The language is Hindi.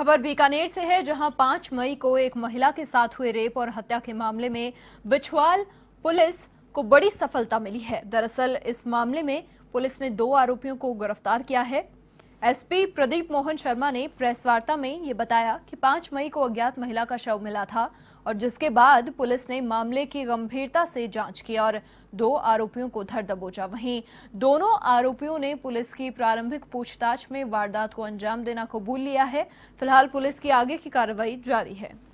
खबर बीकानेर से है जहां 5 मई को एक महिला के साथ हुए रेप और हत्या के मामले में बिछवाल पुलिस को बड़ी सफलता मिली है दरअसल इस मामले में पुलिस ने दो आरोपियों को गिरफ्तार किया है एसपी प्रदीप मोहन शर्मा ने प्रेस वार्ता में ये बताया कि 5 मई को अज्ञात महिला का शव मिला था और जिसके बाद पुलिस ने मामले की गंभीरता से जांच की और दो आरोपियों को धर दबोचा वहीं दोनों आरोपियों ने पुलिस की प्रारंभिक पूछताछ में वारदात को अंजाम देना कबूल लिया है फिलहाल पुलिस की आगे की कार्रवाई जारी है